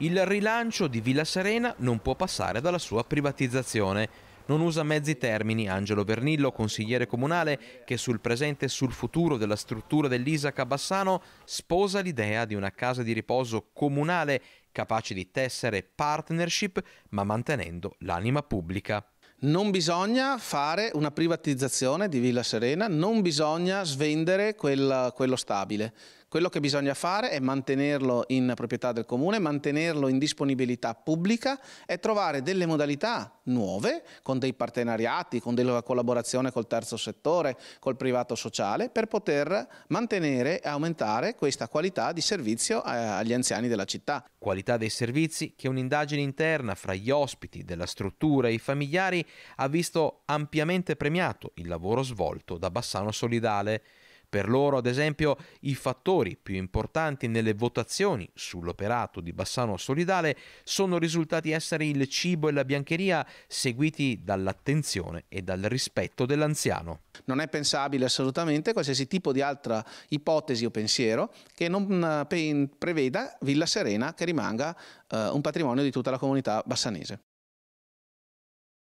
Il rilancio di Villa Serena non può passare dalla sua privatizzazione. Non usa mezzi termini Angelo Vernillo, consigliere comunale, che sul presente e sul futuro della struttura dell'Isaca Bassano sposa l'idea di una casa di riposo comunale capace di tessere partnership ma mantenendo l'anima pubblica. Non bisogna fare una privatizzazione di Villa Serena, non bisogna svendere quel, quello stabile. Quello che bisogna fare è mantenerlo in proprietà del comune, mantenerlo in disponibilità pubblica e trovare delle modalità nuove con dei partenariati, con della collaborazione col terzo settore, col privato sociale per poter mantenere e aumentare questa qualità di servizio eh, agli anziani della città. Qualità dei servizi che un'indagine interna fra gli ospiti della struttura e i familiari ha visto ampiamente premiato il lavoro svolto da Bassano Solidale. Per loro, ad esempio, i fattori più importanti nelle votazioni sull'operato di Bassano Solidale sono risultati essere il cibo e la biancheria, seguiti dall'attenzione e dal rispetto dell'anziano. Non è pensabile assolutamente qualsiasi tipo di altra ipotesi o pensiero che non eh, preveda Villa Serena che rimanga eh, un patrimonio di tutta la comunità bassanese.